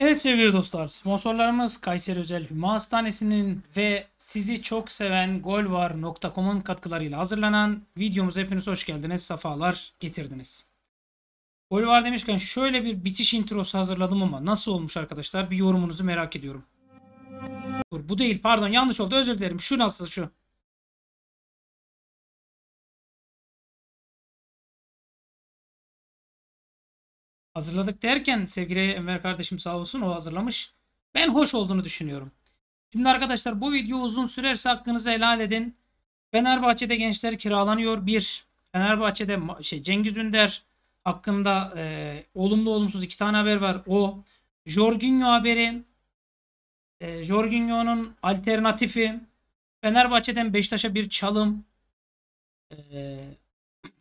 Evet sevgili dostlar, sponsorlarımız Kayseri Özel Hüma Hastanesi'nin ve sizi çok seven golvar.com'un katkılarıyla hazırlanan videomuza hepiniz hoş geldiniz, safalar getirdiniz. Golvar demişken şöyle bir bitiş introsu hazırladım ama nasıl olmuş arkadaşlar bir yorumunuzu merak ediyorum. Dur bu değil pardon yanlış oldu özür dilerim şu nasıl şu. hazırladık derken sevgili Enver kardeşim sağ olsun o hazırlamış. Ben hoş olduğunu düşünüyorum. Şimdi arkadaşlar bu video uzun sürerse hakkınızı helal edin. Fenerbahçe'de gençler kiralanıyor. Bir, Fenerbahçe'de şey, Cengiz Ünder hakkında e, olumlu olumsuz iki tane haber var. O Jorginho haberi. E, Jorginho'nun alternatifi. Fenerbahçe'den Beşiktaş'a bir çalım. E,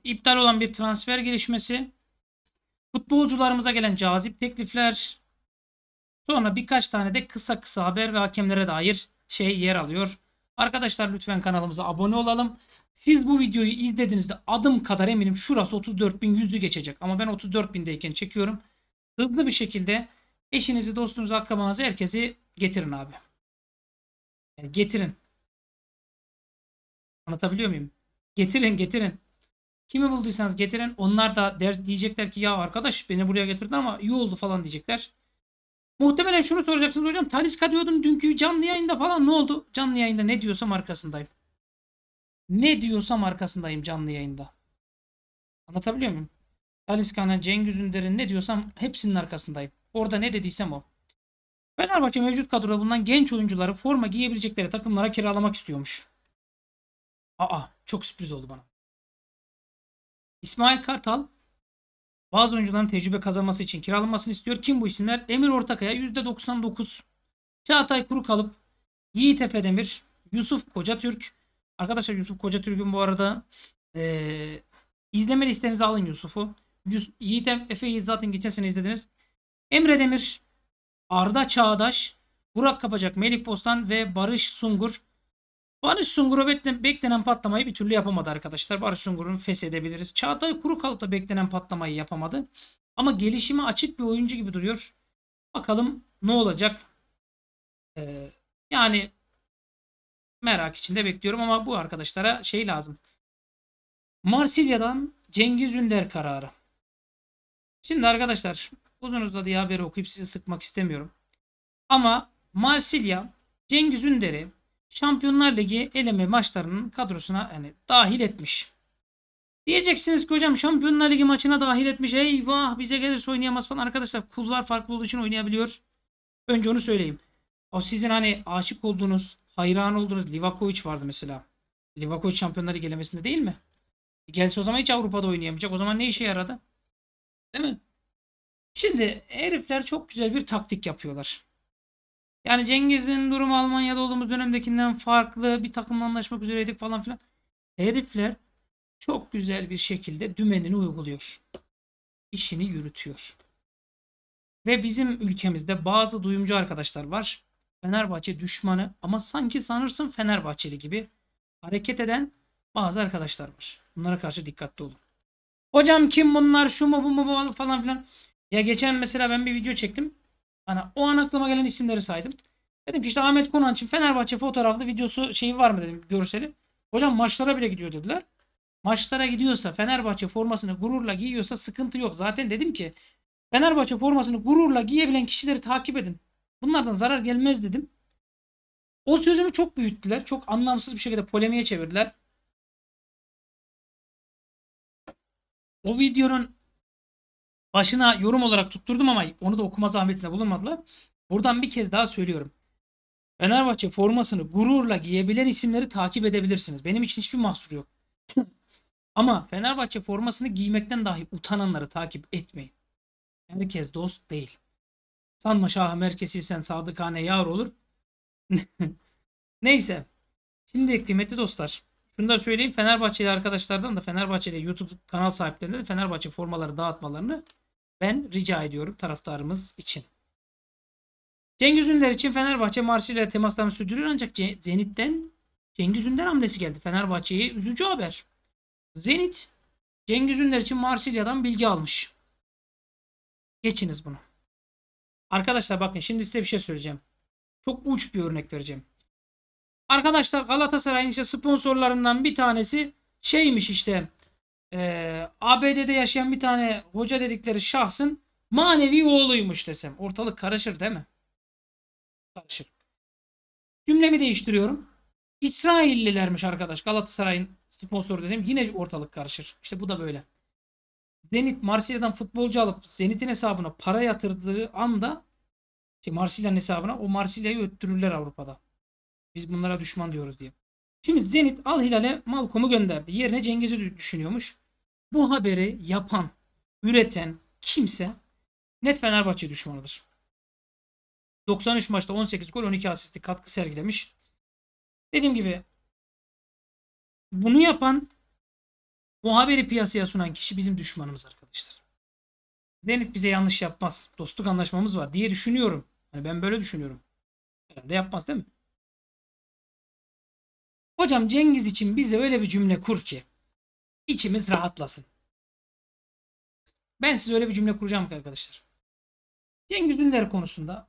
iptal olan bir transfer gelişmesi. Futbolcularımıza gelen cazip teklifler. Sonra birkaç tane de kısa kısa haber ve hakemlere dair şey yer alıyor. Arkadaşlar lütfen kanalımıza abone olalım. Siz bu videoyu izlediğinizde adım kadar eminim şurası 34.100'ü geçecek. Ama ben 34.000'deyken çekiyorum. Hızlı bir şekilde eşinizi, dostunuzu, akrabanızı herkesi getirin abi. Yani getirin. Anlatabiliyor muyum? Getirin getirin. Kimi bulduysanız getirin. Onlar da der, diyecekler ki ya arkadaş beni buraya getirdin ama iyi oldu falan diyecekler. Muhtemelen şunu soracaksınız hocam. Taliska diyordum dünkü canlı yayında falan ne oldu? Canlı yayında ne diyorsam arkasındayım. Ne diyorsam arkasındayım canlı yayında. Anlatabiliyor muyum? Taliska'nın, Cengiz Ünder'in ne diyorsam hepsinin arkasındayım. Orada ne dediysem o. Fenerbahçe mevcut kadroda bulunan genç oyuncuları forma giyebilecekleri takımlara kiralamak istiyormuş. Aa çok sürpriz oldu bana. İsmail Kartal bazı oyuncuların tecrübe kazanması için kiralanmasını istiyor. Kim bu isimler? Emir Ortakaya %99. Çağatay Kuru kalıp Yiğit Efe Demir, Yusuf Kocatürk. Arkadaşlar Yusuf Kocatürk'ün bu arada e, izleme listenizi alın Yusuf'u. Yus Yiğit Efe'yi zaten geçen izlediniz. Emre Demir, Arda Çağdaş, Burak Kapacak, Melih Postan ve Barış Sungur. Barış Sungur'a beklenen patlamayı bir türlü yapamadı arkadaşlar. Barış Sungur'un feshedebiliriz. Çağatay kuru kalıp da beklenen patlamayı yapamadı. Ama gelişimi açık bir oyuncu gibi duruyor. Bakalım ne olacak. Ee, yani merak içinde bekliyorum ama bu arkadaşlara şey lazım. Marsilya'dan Cengiz Ünder kararı. Şimdi arkadaşlar uzun uzadıya haberi okuyup sizi sıkmak istemiyorum. Ama Marsilya Cengiz Ünder'i Şampiyonlar Ligi eleme maçlarının kadrosuna yani dahil etmiş. Diyeceksiniz ki hocam Şampiyonlar Ligi maçına dahil etmiş. Eyvah bize gelirse oynayamaz falan. Arkadaşlar kulvar farklı olduğu için oynayabiliyor. Önce onu söyleyeyim. O sizin hani aşık olduğunuz, hayran olduğunuz Livakovic vardı mesela. Livakovic Şampiyonlar Ligi elemesinde değil mi? Gelse o zaman hiç Avrupa'da oynayamayacak. O zaman ne işe yaradı? Değil mi? Şimdi herifler çok güzel bir taktik yapıyorlar. Yani Cengiz'in durumu Almanya'da olduğumuz dönemdekinden farklı. Bir takımla anlaşmak üzereydik falan filan. Herifler çok güzel bir şekilde dümenini uyguluyor. İşini yürütüyor. Ve bizim ülkemizde bazı duyumcu arkadaşlar var. Fenerbahçe düşmanı ama sanki sanırsın Fenerbahçeli gibi hareket eden bazı arkadaşlar var. Bunlara karşı dikkatli olun. Hocam kim bunlar şu mu bu mu bu falan filan. Ya geçen mesela ben bir video çektim. Hani o an aklıma gelen isimleri saydım. Dedim ki işte Ahmet Konan için Fenerbahçe fotoğraflı videosu şeyi var mı dedim görseli. Hocam maçlara bile gidiyor dediler. Maçlara gidiyorsa Fenerbahçe formasını gururla giyiyorsa sıkıntı yok. Zaten dedim ki Fenerbahçe formasını gururla giyebilen kişileri takip edin. Bunlardan zarar gelmez dedim. O sözümü çok büyüttüler. Çok anlamsız bir şekilde polemiğe çevirdiler. O videonun başına yorum olarak tutturdum ama onu da okuma zahmetine bulunmadılar. Buradan bir kez daha söylüyorum. Fenerbahçe formasını gururla giyebilen isimleri takip edebilirsiniz. Benim için hiçbir mahsur yok. ama Fenerbahçe formasını giymekten dahi utananları takip etmeyin. Herkes dost değil. Sanma şahı merkeziysen sadıkane yar olur. Neyse. Şimdi kıymetli dostlar. Şunu da söyleyeyim Fenerbahçeli arkadaşlardan da Fenerbahçeli YouTube kanal sahiplerine de Fenerbahçe formaları dağıtmalarını ben rica ediyorum taraftarımız için. Cengiz Ünder için Fenerbahçe Marşı ile temaslarını sürdürüyor ancak Zenit'ten Cengiz Ünder hamlesi geldi. Fenerbahçe'ye üzücü haber. Zenit Cengiz Ünder için Marsilya'dan bilgi almış. Geçiniz bunu. Arkadaşlar bakın şimdi size bir şey söyleyeceğim. Çok uç bir örnek vereceğim. Arkadaşlar Galatasaray'ın işte sponsorlarından bir tanesi şeymiş işte e, ee, ABD'de yaşayan bir tane hoca dedikleri şahsın manevi oğluymuş desem. Ortalık karışır değil mi? Karışır. Cümlemi değiştiriyorum. İsraillilermiş arkadaş. Galatasaray'ın sponsoru dedim. Yine ortalık karışır. İşte bu da böyle. Zenit Marsilya'dan futbolcu alıp Zenit'in hesabına para yatırdığı anda işte Marsilya'nın hesabına o Marsilya'yı öttürürler Avrupa'da. Biz bunlara düşman diyoruz diye. Şimdi Zenit Al Hilal'e Malcolm'u gönderdi. Yerine Cengiz'i düşünüyormuş. Bu haberi yapan, üreten kimse net Fenerbahçe düşmanıdır. 93 maçta 18 gol 12 asistlik katkı sergilemiş. Dediğim gibi bunu yapan bu haberi piyasaya sunan kişi bizim düşmanımız arkadaşlar. Zenit bize yanlış yapmaz. Dostluk anlaşmamız var diye düşünüyorum. Yani ben böyle düşünüyorum. Herhalde yapmaz değil mi? Hocam Cengiz için bize öyle bir cümle kur ki içimiz rahatlasın. Ben size öyle bir cümle kuracağım arkadaşlar. Cengiz Ünder konusunda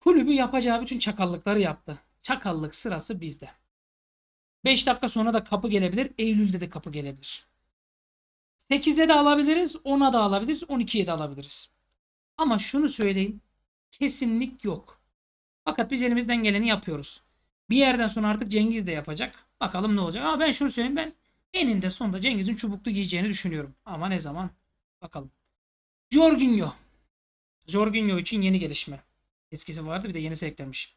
kulübü yapacağı bütün çakallıkları yaptı. Çakallık sırası bizde. 5 dakika sonra da kapı gelebilir. Eylül'de de kapı gelebilir. 8'e de alabiliriz. 10'a da alabiliriz. 12'ye de alabiliriz. Ama şunu söyleyeyim. Kesinlik yok. Fakat biz elimizden geleni yapıyoruz. Bir yerden sonra artık Cengiz de yapacak. Bakalım ne olacak. Ama ben şunu söyleyeyim ben eninde sonunda Cengiz'in çubuklu giyeceğini düşünüyorum. Ama ne zaman? Bakalım. Jorginho. Jorginho için yeni gelişme. Eskisi vardı bir de yeni eklenmiş.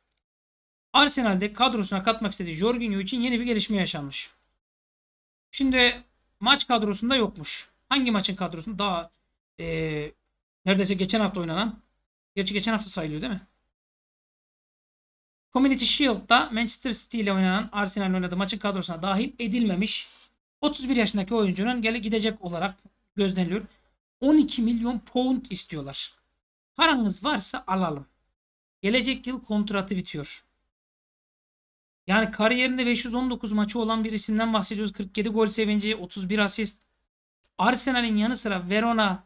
Arsenal'de kadrosuna katmak istediği Jorginho için yeni bir gelişme yaşanmış. Şimdi maç kadrosunda yokmuş. Hangi maçın kadrosunda? Daha e, neredeyse geçen hafta oynanan. Gerçi geçen hafta sayılıyor değil mi? Community Shield'da Manchester City ile oynanan Arsenal'in oynadığı maçın kadrosuna dahil edilmemiş. 31 yaşındaki oyuncunun gele gidecek olarak gözleniliyor. 12 milyon pound istiyorlar. Paranız varsa alalım. Gelecek yıl kontratı bitiyor. Yani kariyerinde 519 maçı olan bir isimden bahsediyoruz. 47 gol sevinci, 31 asist. Arsenal'in yanı sıra Verona,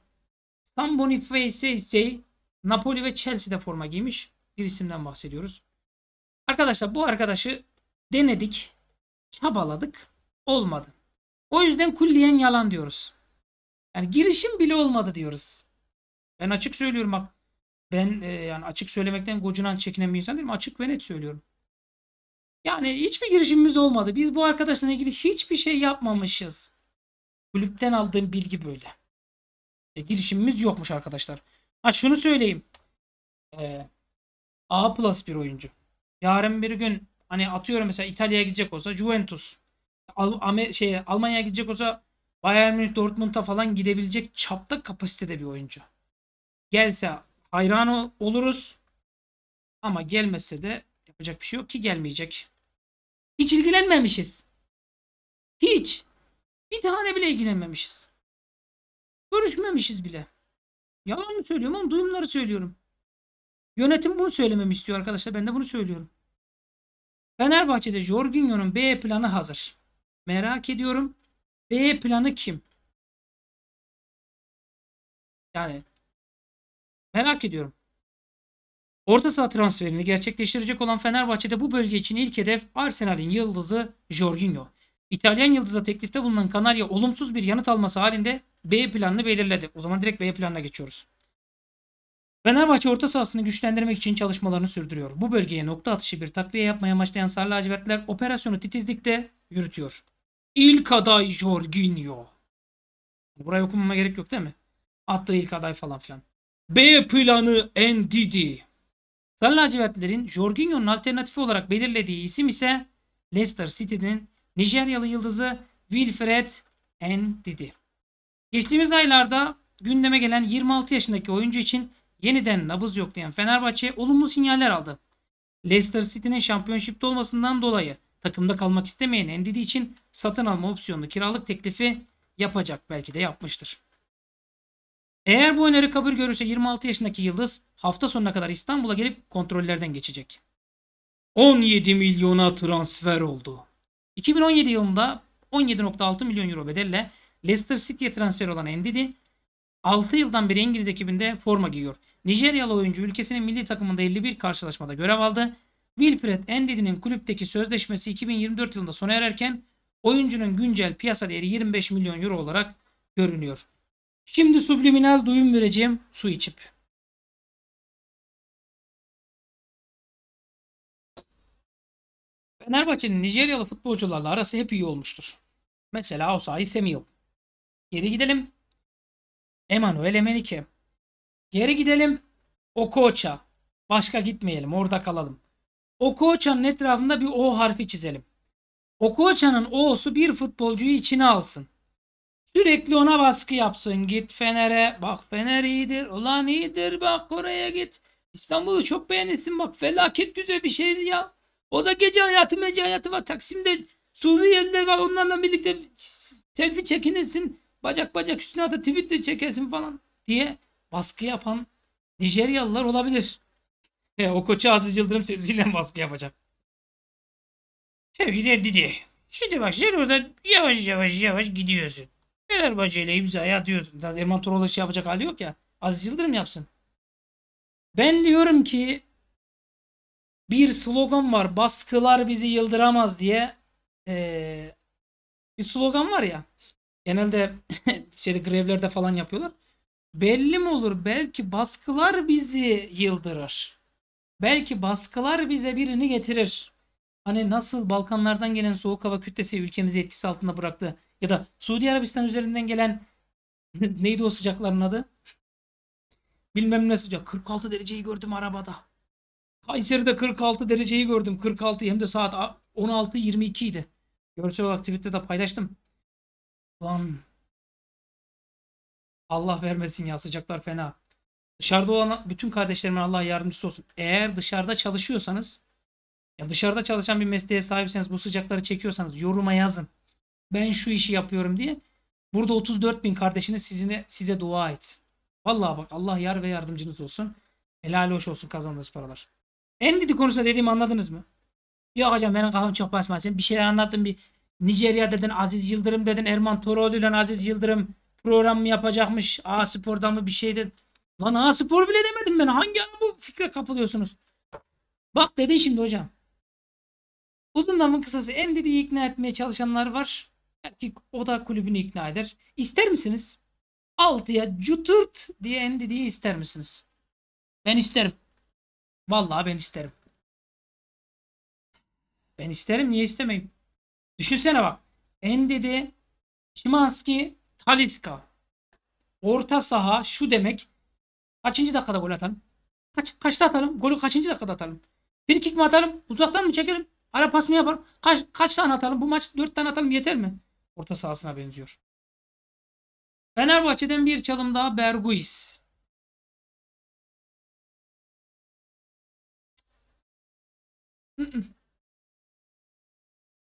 San Boniface, Napoli ve Chelsea'de forma giymiş bir isimden bahsediyoruz. Arkadaşlar bu arkadaşı denedik, çabaladık, olmadı. O yüzden külliyen yalan diyoruz. Yani girişim bile olmadı diyoruz. Ben açık söylüyorum bak. Ben e, yani açık söylemekten gocunan çekinen bir insan değilim. Açık ve net söylüyorum. Yani hiçbir girişimimiz olmadı. Biz bu arkadaşla ilgili hiçbir şey yapmamışız. Kulüpten aldığım bilgi böyle. E, girişimimiz yokmuş arkadaşlar. Ha şunu söyleyeyim. E, A plus bir oyuncu. Yarın bir gün hani atıyorum mesela İtalya'ya gidecek olsa Juventus. Al, Amer, şey, Almanya'ya gidecek olsa Bayern Münih Dortmund'a falan gidebilecek çapta kapasitede bir oyuncu. Gelse hayran oluruz. Ama gelmese de yapacak bir şey yok ki gelmeyecek. Hiç ilgilenmemişiz. Hiç. Bir tane bile ilgilenmemişiz. Görüşmemişiz bile. Yalan mı söylüyorum ama duyumları söylüyorum. Yönetim bunu söylememi istiyor arkadaşlar. Ben de bunu söylüyorum. Fenerbahçe'de Jorginho'nun B planı hazır. Merak ediyorum. B planı kim? Yani merak ediyorum. Orta saha transferini gerçekleştirecek olan Fenerbahçe'de bu bölge için ilk hedef Arsenal'in yıldızı Jorginho. İtalyan yıldıza teklifte bulunan Kanarya olumsuz bir yanıt alması halinde B planını belirledi. O zaman direkt B planına geçiyoruz. Fenerbahçe orta sahasını güçlendirmek için çalışmalarını sürdürüyor. Bu bölgeye nokta atışı bir takviye yapmaya başlayan Sarı Lacivertler operasyonu titizlikte yürütüyor. İlk aday Jorginho. Buraya okumama gerek yok değil mi? Attığı ilk aday falan filan. B planı Ndidi. Sarı lacivertlerin Jorginho'nun alternatifi olarak belirlediği isim ise Leicester City'nin Nijeryalı yıldızı Wilfred Ndidi. Geçtiğimiz aylarda gündeme gelen 26 yaşındaki oyuncu için yeniden nabız yoklayan Fenerbahçe olumlu sinyaller aldı. Leicester City'nin şampiyonşipte olmasından dolayı takımda kalmak istemeyen Endidi için satın alma opsiyonlu kiralık teklifi yapacak belki de yapmıştır. Eğer bu öneri kabul görürse 26 yaşındaki Yıldız hafta sonuna kadar İstanbul'a gelip kontrollerden geçecek. 17 milyona transfer oldu. 2017 yılında 17.6 milyon euro bedelle Leicester City'ye transfer olan Endidi 6 yıldan beri İngiliz ekibinde forma giyiyor. Nijeryalı oyuncu ülkesinin milli takımında 51 karşılaşmada görev aldı. Wilfred Endidi'nin kulüpteki sözleşmesi 2024 yılında sona ererken oyuncunun güncel piyasa değeri 25 milyon euro olarak görünüyor. Şimdi subliminal duyum vereceğim su içip. Fenerbahçe'nin Nijeryalı futbolcularla arası hep iyi olmuştur. Mesela Osayi Semil. Geri gidelim. Emanuel Emenike. Geri gidelim Okoça. Başka gitmeyelim orada kalalım. Okoça'nın etrafında bir O harfi çizelim. Okoça'nın O'su bir futbolcuyu içine alsın. Sürekli ona baskı yapsın. Git Fener'e. Bak Fener iyidir. Ulan iyidir. Bak oraya git. İstanbul'u çok beğenirsin. Bak felaket güzel bir şeydi ya. O da gece hayatı mece hayatı var. Taksim'de Suriyeliler var. Onlarla birlikte selfie çekinirsin. Bacak bacak üstüne atı tweet de çekersin falan diye baskı yapan Nijeryalılar olabilir. E, o koçu Aziz Yıldırım sesiyle baskı yapacak. Sevgili Didi. Şimdi bak sen orada yavaş yavaş yavaş gidiyorsun. Fenerbahçe ile imzayı atıyorsun. Daha Erman Toroğlu şey yapacak hali yok ya. Aziz Yıldırım yapsın. Ben diyorum ki bir slogan var. Baskılar bizi yıldıramaz diye ee, bir slogan var ya. Genelde içeri grevlerde falan yapıyorlar. Belli mi olur? Belki baskılar bizi yıldırır. Belki baskılar bize birini getirir. Hani nasıl Balkanlardan gelen soğuk hava kütlesi ülkemizi etkisi altında bıraktı. Ya da Suudi Arabistan üzerinden gelen neydi o sıcakların adı? Bilmem ne sıcak. 46 dereceyi gördüm arabada. Kayseri'de 46 dereceyi gördüm. 46 hem de saat 16.22 idi. Görsel olarak Twitter'da paylaştım. Lan Allah vermesin ya sıcaklar fena. Dışarıda olan bütün kardeşlerime Allah yardımcısı olsun. Eğer dışarıda çalışıyorsanız ya dışarıda çalışan bir mesleğe sahipseniz bu sıcakları çekiyorsanız yoruma yazın. Ben şu işi yapıyorum diye. Burada 34 bin kardeşiniz sizine, size dua et. Vallahi bak Allah yar ve yardımcınız olsun. Helal hoş olsun kazandığınız paralar. En dedi konusunda dediğimi anladınız mı? Yok hocam benim kafam çok basmaz. Bir şeyler anlattım bir Nijerya dedin, Aziz Yıldırım dedin, Erman Toroğlu ile Aziz Yıldırım program mı yapacakmış? A Spor'dan mı bir şeyde? Lan A Spor bile demedim ben. Hangi an bu fikre kapılıyorsunuz? Bak dedin şimdi hocam. Uzun lafın kısası en dediği ikna etmeye çalışanlar var. Belki o da kulübünü ikna eder. İster misiniz? Altıya cuturt diye en dediği ister misiniz? Ben isterim. Vallahi ben isterim. Ben isterim niye istemeyim? Düşünsene bak. En dedi Şimanski Taliska. Orta saha şu demek. Kaçıncı dakikada gol atalım? Kaç, kaçta atalım? Golü kaçıncı dakikada atalım? Bir kick mi atalım? Uzaktan mı çekelim? Ara pas mı yapalım? Kaç, kaç tane atalım? Bu maç dört tane atalım yeter mi? Orta sahasına benziyor. Fenerbahçe'den bir çalım daha Berguis.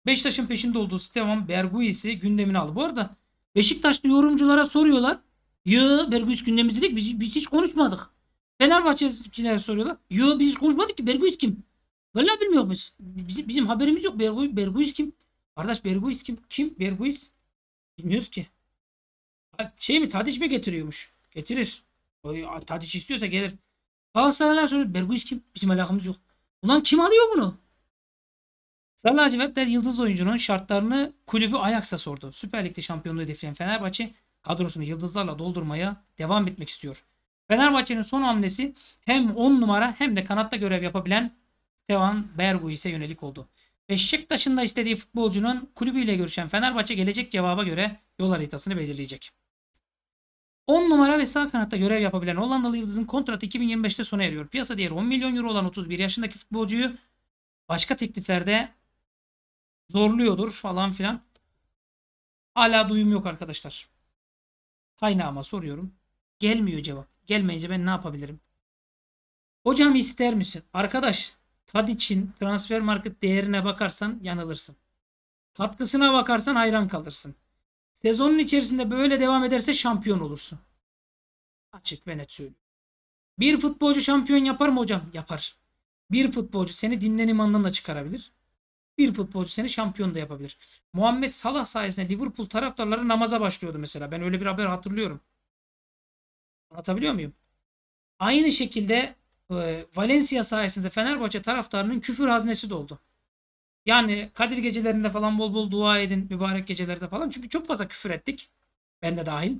Beşiktaş'ın peşinde olduğu Stevan Berguis'i gündemine aldı. Bu arada Beşiktaşlı yorumculara soruyorlar. Yı Bergüis gündemimiz dedik. Biz, biz hiç konuşmadık. Fenerbahçe'liler soruyorlar. Yo biz hiç konuşmadık ki Bergüis kim? Vallahi bilmiyor biz. Bizim, bizim haberimiz yok. Bergüis, Bergüis kim? Kardeş Bergüis kim? Kim Bergüis? Bilmiyoruz ki. Şey mi Tadiç mi getiriyormuş? Getirir. Tadiç istiyorsa gelir. Galatasaraylar soruyor. Bergüis kim? Bizim alakamız yok. Ulan kim alıyor bunu? Sarı lacivertler yıldız oyuncunun şartlarını kulübü Ajax'a sordu. Süper Lig'de şampiyonluğu hedefleyen Fenerbahçe kadrosunu yıldızlarla doldurmaya devam etmek istiyor. Fenerbahçe'nin son hamlesi hem 10 numara hem de kanatta görev yapabilen Stefan Berguis'e yönelik oldu. Beşiktaş'ın da istediği futbolcunun kulübüyle görüşen Fenerbahçe gelecek cevaba göre yol haritasını belirleyecek. 10 numara ve sağ kanatta görev yapabilen Hollandalı Yıldız'ın kontratı 2025'te sona eriyor. Piyasa değeri 10 milyon euro olan 31 yaşındaki futbolcuyu başka tekliflerde zorluyordur falan filan. Hala duyum yok arkadaşlar. Kaynağıma soruyorum. Gelmiyor cevap. Gelmeyince ben ne yapabilirim? Hocam ister misin? Arkadaş tad için transfer market değerine bakarsan yanılırsın. Katkısına bakarsan hayran kalırsın. Sezonun içerisinde böyle devam ederse şampiyon olursun. Açık ve net söylüyorum. Bir futbolcu şampiyon yapar mı hocam? Yapar. Bir futbolcu seni dinlen imandan da çıkarabilir bir futbolcu seni şampiyon da yapabilir. Muhammed Salah sayesinde Liverpool taraftarları namaza başlıyordu mesela. Ben öyle bir haber hatırlıyorum. Anlatabiliyor muyum? Aynı şekilde e, Valencia sayesinde Fenerbahçe taraftarının küfür haznesi doldu. Yani Kadir gecelerinde falan bol bol dua edin mübarek gecelerde falan. Çünkü çok fazla küfür ettik. Ben de dahil.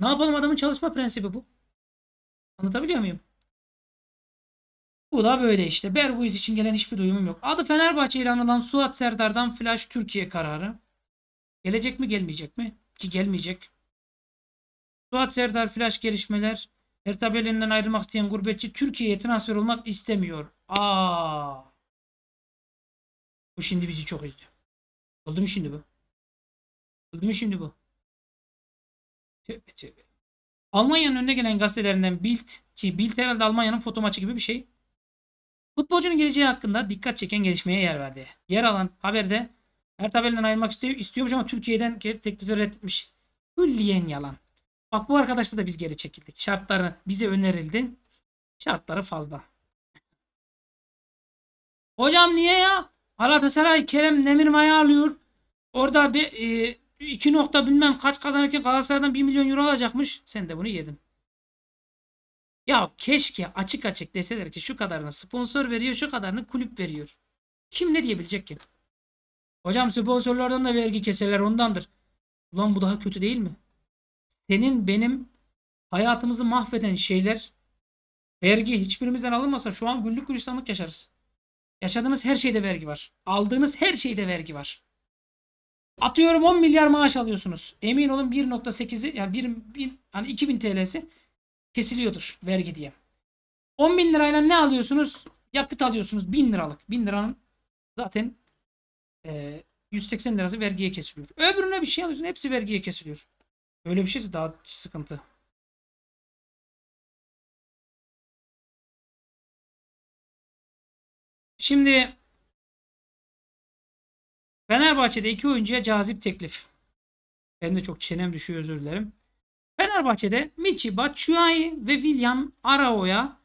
Ne yapalım adamın çalışma prensibi bu. Anlatabiliyor muyum? Bu da böyle işte. Berguiz için gelen hiçbir duyumum yok. Adı Fenerbahçe ilan anılan Suat Serdar'dan Flash Türkiye kararı. Gelecek mi gelmeyecek mi? Ki gelmeyecek. Suat Serdar Flash gelişmeler. Erta Berlin'den ayrılmak isteyen gurbetçi Türkiye'ye transfer olmak istemiyor. Aa. Bu şimdi bizi çok üzdü. Oldu mu şimdi bu? Oldu mu şimdi bu? Tövbe tövbe. Almanya'nın önüne gelen gazetelerinden Bild ki Bild herhalde Almanya'nın foto maçı gibi bir şey. Futbolcunun geleceği hakkında dikkat çeken gelişmeye yer verdi. Yer alan haberde her Ertabel'den ayrılmak istiyor, istiyormuş ama Türkiye'den teklifi reddetmiş. Hülyen yalan. Bak bu arkadaşla da biz geri çekildik. Şartları bize önerildi. Şartları fazla. Hocam niye ya? Galatasaray Kerem Nemirma'yı alıyor. Orada bir e, iki nokta bilmem kaç kazanırken Galatasaray'dan 1 milyon euro alacakmış. Sen de bunu yedin. Ya keşke açık açık deseler ki şu kadarını sponsor veriyor, şu kadarını kulüp veriyor. Kim ne diyebilecek ki? Hocam sponsorlardan da vergi keseler ondandır. Ulan bu daha kötü değil mi? Senin benim hayatımızı mahveden şeyler vergi hiçbirimizden alınmasa şu an güllük gülistanlık yaşarız. Yaşadığınız her şeyde vergi var. Aldığınız her şeyde vergi var. Atıyorum 10 milyar maaş alıyorsunuz. Emin olun 1.8'i yani 1, 1 hani 2000 TL'si kesiliyordur vergi diye. 10 bin lirayla ne alıyorsunuz? Yakıt alıyorsunuz 1000 liralık. 1000 liranın zaten e, 180 lirası vergiye kesiliyor. Öbürüne bir şey alıyorsun hepsi vergiye kesiliyor. Öyle bir şeyse daha sıkıntı. Şimdi Fenerbahçe'de iki oyuncuya cazip teklif. Ben de çok çenem düşüyor özür dilerim. Fenerbahçe'de Michi Batshuayi ve William Arao'ya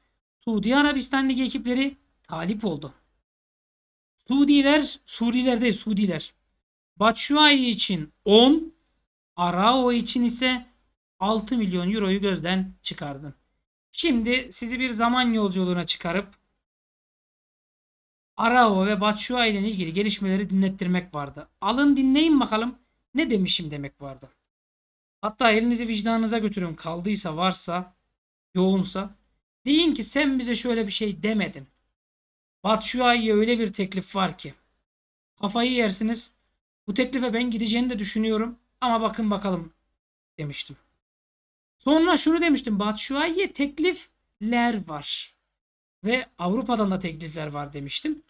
Suudi Arabistan'daki ekipleri talip oldu. Suudiler, Suriler değil Suudiler. Batshuayi için 10, Arao için ise 6 milyon euroyu gözden çıkardı. Şimdi sizi bir zaman yolculuğuna çıkarıp Arao ve Batshuayi ile ilgili gelişmeleri dinlettirmek vardı. Alın dinleyin bakalım ne demişim demek vardı. Hatta elinizi vicdanınıza götürün kaldıysa varsa yoğunsa. Deyin ki sen bize şöyle bir şey demedin. Batshuayi'ye öyle bir teklif var ki. Kafayı yersiniz. Bu teklife ben gideceğini de düşünüyorum. Ama bakın bakalım demiştim. Sonra şunu demiştim. Batshuayi'ye teklifler var. Ve Avrupa'dan da teklifler var demiştim.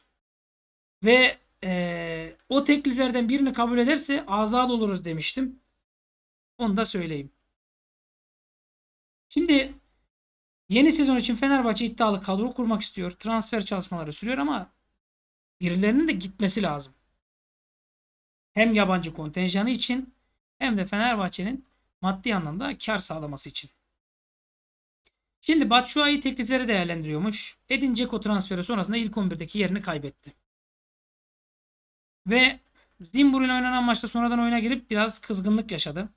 Ve e, o tekliflerden birini kabul ederse azat oluruz demiştim. Onu da söyleyeyim. Şimdi yeni sezon için Fenerbahçe iddialı kadro kurmak istiyor. Transfer çalışmaları sürüyor ama birilerinin de gitmesi lazım. Hem yabancı kontenjanı için hem de Fenerbahçe'nin maddi anlamda kar sağlaması için. Şimdi Batshuayi teklifleri değerlendiriyormuş. Edin Dzeko transferi sonrasında ilk 11'deki yerini kaybetti. Ve Zimbur ile oynanan maçta sonradan oyuna girip biraz kızgınlık yaşadı.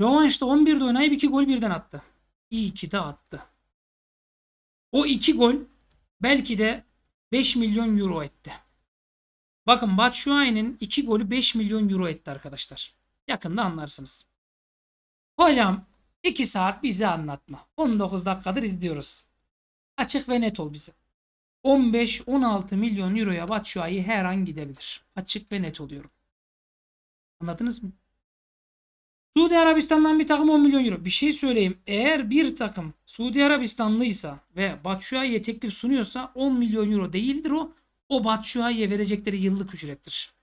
Lovanş'ta 11'de oynayıp 2 gol birden attı. İyi ki de attı. O 2 gol belki de 5 milyon euro etti. Bakın Batshuayi'nin 2 golü 5 milyon euro etti arkadaşlar. Yakında anlarsınız. Hocam 2 saat bize anlatma. 19 dakikadır izliyoruz. Açık ve net ol bize. 15-16 milyon euroya Batshuayi her an gidebilir. Açık ve net oluyorum. Anladınız mı? Suudi Arabistan'dan bir takım 10 milyon euro. Bir şey söyleyeyim. Eğer bir takım Suudi Arabistanlıysa ve Batshuayi'ye teklif sunuyorsa 10 milyon euro değildir o. O Batshuayi'ye verecekleri yıllık ücrettir.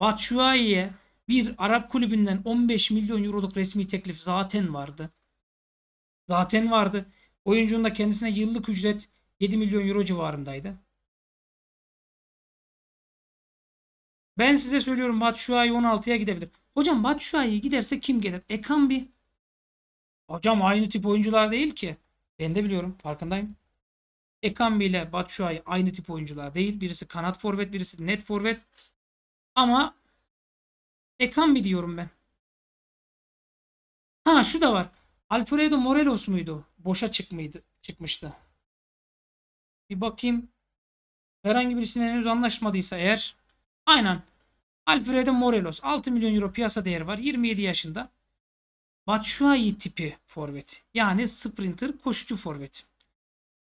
Batshuayi'ye bir Arap kulübünden 15 milyon euroluk resmi teklif zaten vardı. Zaten vardı. Oyuncunun da kendisine yıllık ücret 7 milyon euro civarındaydı. Ben size söylüyorum Batshuayi 16'ya gidebilir. Hocam Batshuayi giderse kim gelir? Ekambi. Hocam aynı tip oyuncular değil ki. Ben de biliyorum. Farkındayım. Ekambi ile Batshuayi aynı tip oyuncular değil. Birisi kanat forvet, birisi net forvet. Ama Ekambi diyorum ben. Ha şu da var. Alfredo Morelos muydu? Boşa çıkmaydı, çıkmıştı. Bir bakayım. Herhangi birisinin henüz anlaşmadıysa eğer. Aynen. Alfredo Morelos 6 milyon euro piyasa değeri var. 27 yaşında. Batshuayi tipi forvet. Yani sprinter koşucu forvet.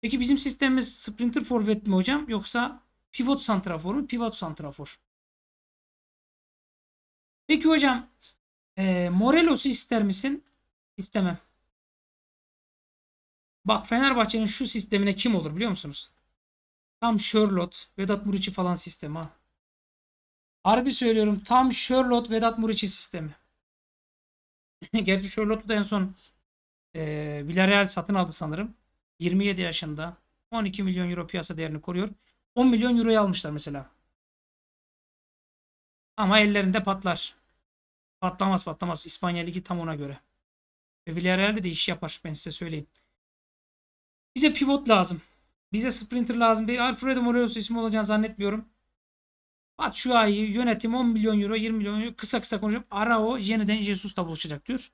Peki bizim sistemimiz sprinter forvet mi hocam yoksa pivot santrafor mu? Pivot santrafor. Peki hocam e, Morelos'u ister misin? İstemem. Bak Fenerbahçe'nin şu sistemine kim olur biliyor musunuz? Tam Sherlock, Vedat Muriç'i falan sistemi ha. Harbi söylüyorum tam Sherlock Vedat Muriçi sistemi. Gerçi Sherlock'u da en son e, Villarreal satın aldı sanırım. 27 yaşında 12 milyon euro piyasa değerini koruyor. 10 milyon Euro'yu almışlar mesela. Ama ellerinde patlar. Patlamaz patlamaz. İspanya Ligi tam ona göre. Ve Villarreal'de de iş yapar. Ben size söyleyeyim. Bize pivot lazım. Bize sprinter lazım değil. Alfredo Morelos ismi olacağını zannetmiyorum. Batshuayi, yönetim 10 milyon euro, 20 milyon euro kısa kısa konuşup Arao yeniden Jesus'la buluşacak diyor.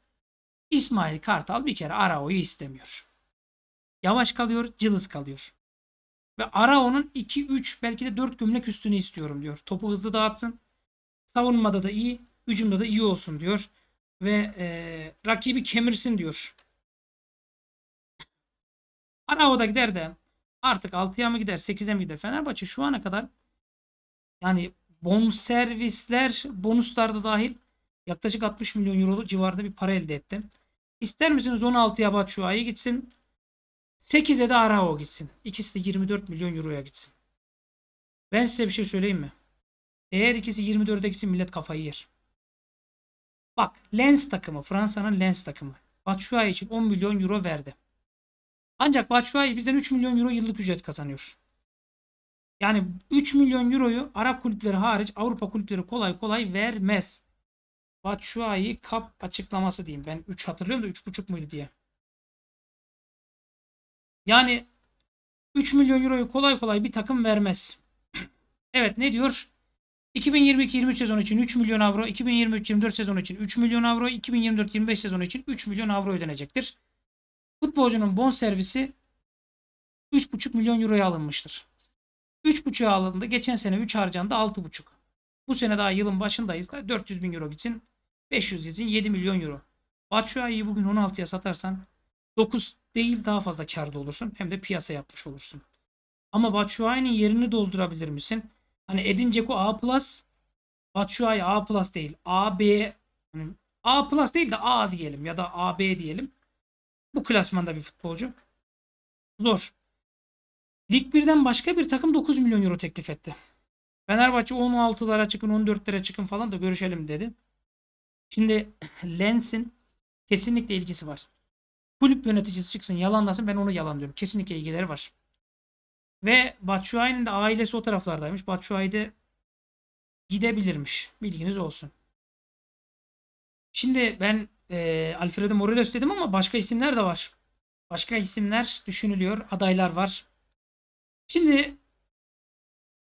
İsmail Kartal bir kere Arao'yu istemiyor. Yavaş kalıyor, cılız kalıyor. Ve Arao'nun 2-3 belki de 4 gömlek üstünü istiyorum diyor. Topu hızlı dağıtsın. Savunmada da iyi, hücumda da iyi olsun diyor. Ve e, rakibi kemirsin diyor. Arao da gider de artık 6'ya mı gider 8'e mi gider? Fenerbahçe şu ana kadar yani bonservisler, bonuslar da dahil yaklaşık 60 milyon euro civarında bir para elde ettim. İster misiniz 16'ya Batshuayi gitsin? 8'e de Arao gitsin. İkisi de 24 milyon euroya gitsin. Ben size bir şey söyleyeyim mi? Eğer ikisi 24'e gitsin millet kafayı yer. Bak Lens takımı, Fransa'nın Lens takımı. Batshuayi için 10 milyon euro verdi. Ancak Batshuayi bizden 3 milyon euro yıllık ücret kazanıyor. Yani 3 milyon euroyu Arap kulüpleri hariç Avrupa kulüpleri kolay kolay vermez. Batshuayi kap açıklaması diyeyim. Ben 3 hatırlıyorum da 3,5 muydu diye. Yani 3 milyon euroyu kolay kolay bir takım vermez. evet ne diyor? 2022-23 sezon için 3 milyon avro, 2023-24 sezon için 3 milyon avro, 2024-25 sezon için 3 milyon avro ödenecektir. Futbolcunun bon servisi 3,5 milyon euroya alınmıştır. 3.5'a alındı. Geçen sene 3 harcandı 6.5. Bu sene daha yılın başındayız. 400 bin euro gitsin. 500 gitsin. 7 milyon euro. Batshuayi'yi bugün 16'ya satarsan 9 değil daha fazla karda olursun. Hem de piyasa yapmış olursun. Ama Batshuayi'nin yerini doldurabilir misin? Hani Edin Dzeko A+, Batshuayi A plus değil. A, B hani A plus değil de A diyelim ya da A B diyelim. Bu klasmanda bir futbolcu. Zor. Lig 1'den başka bir takım 9 milyon euro teklif etti. Fenerbahçe 16'lara çıkın 14'lere çıkın falan da görüşelim dedi. Şimdi Lens'in kesinlikle ilgisi var. Kulüp yöneticisi çıksın yalanlasın ben onu yalan diyorum. Kesinlikle ilgileri var. Ve Batshuayi'nin de ailesi o taraflardaymış. Batshuayi gidebilirmiş. Bilginiz olsun. Şimdi ben e, Alfredo Morelos dedim ama başka isimler de var. Başka isimler düşünülüyor. Adaylar var. Şimdi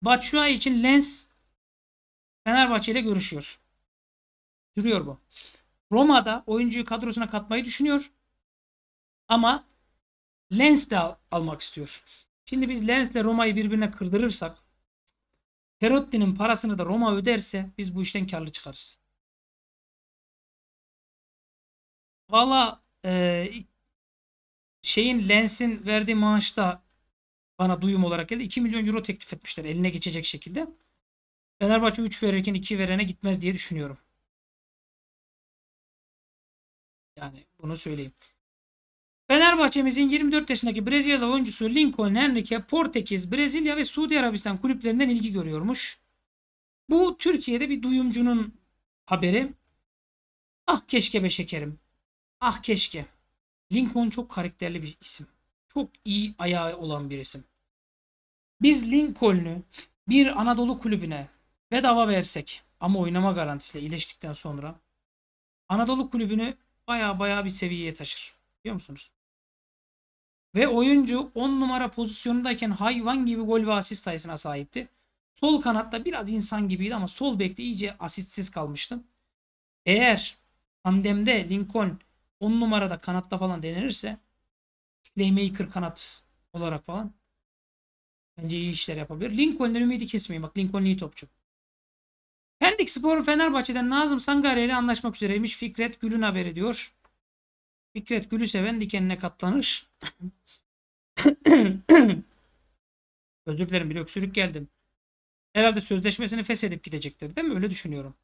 Batshuayi için Lens Fenerbahçe ile görüşüyor. duruyor bu. Roma'da oyuncuyu kadrosuna katmayı düşünüyor. Ama Lens de al almak istiyor. Şimdi biz Lens ile Roma'yı birbirine kırdırırsak Perotti'nin parasını da Roma öderse biz bu işten karlı çıkarız. Valla e, şeyin Lens'in verdiği maaşta bana duyum olarak geldi. 2 milyon euro teklif etmişler eline geçecek şekilde. Fenerbahçe 3 verirken 2 verene gitmez diye düşünüyorum. Yani bunu söyleyeyim. Fenerbahçe'mizin 24 yaşındaki Brezilyalı oyuncusu Lincoln Henrique Portekiz, Brezilya ve Suudi Arabistan kulüplerinden ilgi görüyormuş. Bu Türkiye'de bir duyumcunun haberi. Ah keşke be şekerim. Ah keşke. Lincoln çok karakterli bir isim çok iyi ayağı olan bir isim. Biz Lincoln'u bir Anadolu kulübüne bedava versek ama oynama garantisiyle iyileştikten sonra Anadolu kulübünü baya baya bir seviyeye taşır. Biliyor musunuz? Ve oyuncu 10 numara pozisyonundayken hayvan gibi gol ve asist sayısına sahipti. Sol kanatta biraz insan gibiydi ama sol bekte iyice asistsiz kalmıştım. Eğer tandemde Lincoln 10 numarada kanatta falan denenirse Playmaker kanat olarak falan. Bence iyi işler yapabilir. Lincoln'den ümidi kesmeyin. Bak Lincoln iyi topçu. Pendik Spor Fenerbahçe'den Nazım Sangare ile anlaşmak üzereymiş. Fikret Gül'ün haberi diyor. Fikret Gül'ü seven dikenine katlanır. Özür dilerim bir öksürük geldim. Herhalde sözleşmesini feshedip gidecektir değil mi? Öyle düşünüyorum.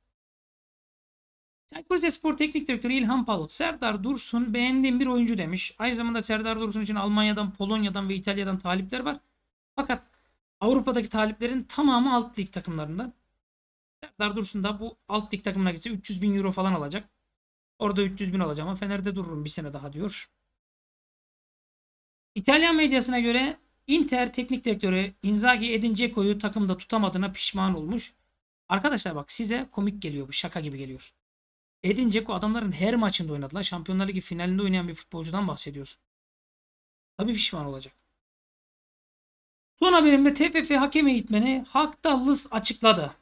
Çaykur Spor Teknik Direktörü İlhan Palut, Serdar Dursun beğendiğim bir oyuncu demiş. Aynı zamanda Serdar Dursun için Almanya'dan, Polonya'dan ve İtalya'dan talipler var. Fakat Avrupa'daki taliplerin tamamı alt lig takımlarında. Serdar Dursun da bu alt lig takımına gitse 300 bin euro falan alacak. Orada 300 bin alacağım ama Fener'de dururum bir sene daha diyor. İtalyan medyasına göre Inter teknik direktörü Inzaghi Edin takımda tutamadığına pişman olmuş. Arkadaşlar bak size komik geliyor bu şaka gibi geliyor. Edin Dzeko adamların her maçında oynadılar, lan. Şampiyonlar Ligi finalinde oynayan bir futbolcudan bahsediyorsun. Tabii pişman olacak. Son haberimde TFF hakem eğitmeni Hak Dallıs açıkladı.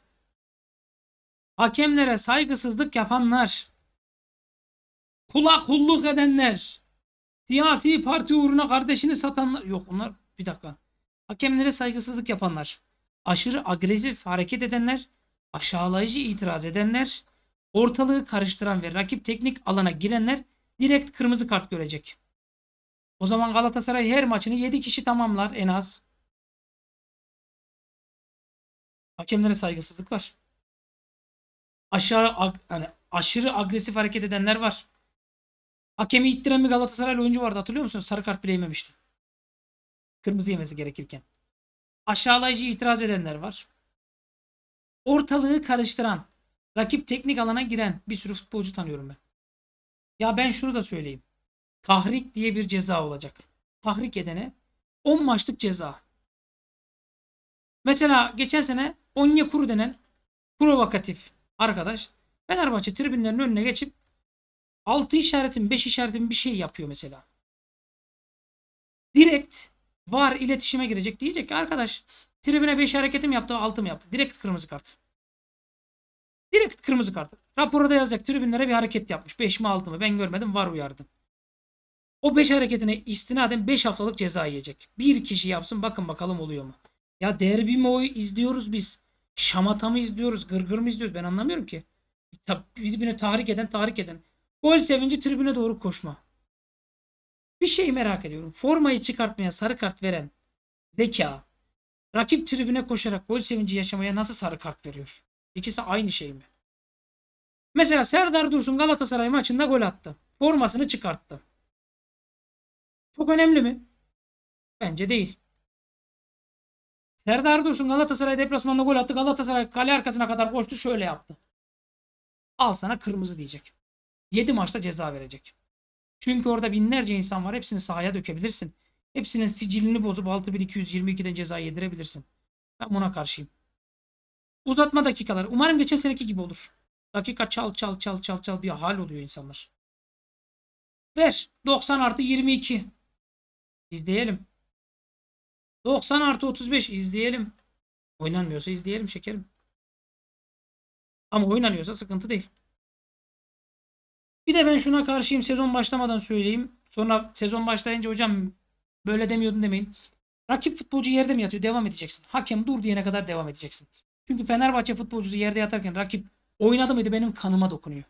Hakemlere saygısızlık yapanlar, kula kulluk edenler, siyasi parti uğruna kardeşini satanlar... Yok onlar bir dakika. Hakemlere saygısızlık yapanlar, aşırı agresif hareket edenler, aşağılayıcı itiraz edenler, Ortalığı karıştıran ve rakip teknik alana girenler direkt kırmızı kart görecek. O zaman Galatasaray her maçını 7 kişi tamamlar en az. Hakemlere saygısızlık var. Aşağı hani aşırı agresif hareket edenler var. Hakemi ittiren bir Galatasaraylı oyuncu vardı hatırlıyor musunuz? Sarı kart bile yememişti. Kırmızı yemesi gerekirken. Aşağılayıcı itiraz edenler var. Ortalığı karıştıran, Rakip teknik alana giren bir sürü futbolcu tanıyorum ben. Ya ben şunu da söyleyeyim. Tahrik diye bir ceza olacak. Tahrik edene 10 maçlık ceza. Mesela geçen sene Onye Kuru denen provokatif arkadaş Fenerbahçe tribünlerinin önüne geçip 6 işaretin 5 işaretin bir şey yapıyor mesela. Direkt var iletişime girecek diyecek ki arkadaş tribüne 5 hareketim yaptı 6 mı yaptı? Direkt kırmızı kart. Direkt kırmızı kart. Raporda yazacak tribünlere bir hareket yapmış. 5 mi 6 mı ben görmedim var uyardım. O 5 hareketine istinaden 5 haftalık ceza yiyecek. Bir kişi yapsın bakın bakalım oluyor mu? Ya derbi mi o izliyoruz biz? Şamata mı izliyoruz? Gırgır mı izliyoruz? Ben anlamıyorum ki. Birbirine tahrik eden tahrik eden. Gol sevinci tribüne doğru koşma. Bir şey merak ediyorum. Formayı çıkartmaya sarı kart veren zeka rakip tribüne koşarak gol sevinci yaşamaya nasıl sarı kart veriyor? İkisi aynı şey mi? Mesela Serdar Dursun Galatasaray maçında gol attı. Formasını çıkarttı. Çok önemli mi? Bence değil. Serdar Dursun Galatasaray deplasmanında gol attı. Galatasaray kale arkasına kadar koştu. Şöyle yaptı. Al sana kırmızı diyecek. 7 maçta ceza verecek. Çünkü orada binlerce insan var. Hepsini sahaya dökebilirsin. Hepsinin sicilini bozup 6222'den ceza yedirebilirsin. Ben buna karşıyım. Uzatma dakikaları. Umarım geçen seneki gibi olur. Dakika çal çal çal çal çal bir hal oluyor insanlar. Ver. 90 artı 22. İzleyelim. 90 artı 35 izleyelim. Oynanmıyorsa izleyelim şekerim. Ama oynanıyorsa sıkıntı değil. Bir de ben şuna karşıyım sezon başlamadan söyleyeyim. Sonra sezon başlayınca hocam böyle demiyordun demeyin. Rakip futbolcu yerde mi yatıyor? Devam edeceksin. Hakem dur diyene kadar devam edeceksin. Çünkü Fenerbahçe futbolcusu yerde yatarken rakip oynadı mıydı benim kanıma dokunuyor.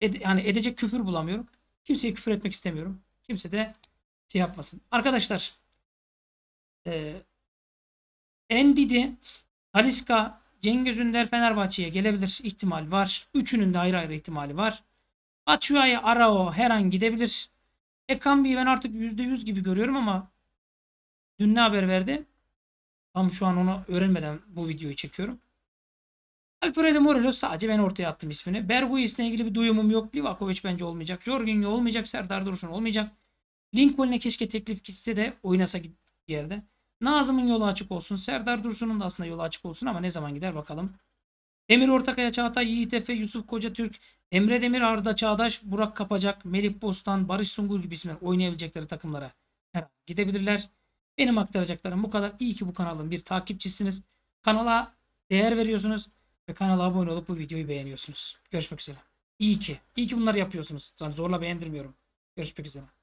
Ede, yani edecek küfür bulamıyorum. Kimseye küfür etmek istemiyorum. Kimse de şey yapmasın. Arkadaşlar e, Endidi, Taliska, Cengiz Ünder Fenerbahçe'ye gelebilir ihtimal var. Üçünün de ayrı ayrı ihtimali var. Batshuayi, Arao her an gidebilir. Ekambi'yi ben artık %100 gibi görüyorum ama dün ne haber verdi? Tam şu an onu öğrenmeden bu videoyu çekiyorum. Alfredo Morelos sadece ben ortaya attım ismini. Berguiz'le ilgili bir duyumum yok. Livakovic bence olmayacak. Jorginho olmayacak. Serdar Dursun olmayacak. Lincoln'e keşke teklif gitse de oynasa bir yerde. Nazım'ın yolu açık olsun. Serdar Dursun'un da aslında yolu açık olsun ama ne zaman gider bakalım. Emir Ortakaya, Çağatay Yiğit Efe, Yusuf Koca Türk, Emre Demir, Arda Çağdaş, Burak Kapacak, Melih Bostan, Barış Sungur gibi isimler oynayabilecekleri takımlara gidebilirler. Benim aktaracaklarım bu kadar. İyi ki bu kanalın bir takipçisiniz. Kanala değer veriyorsunuz ve kanala abone olup bu videoyu beğeniyorsunuz. Görüşmek üzere. İyi ki. İyi ki bunları yapıyorsunuz. Yani zorla beğendirmiyorum. Görüşmek üzere.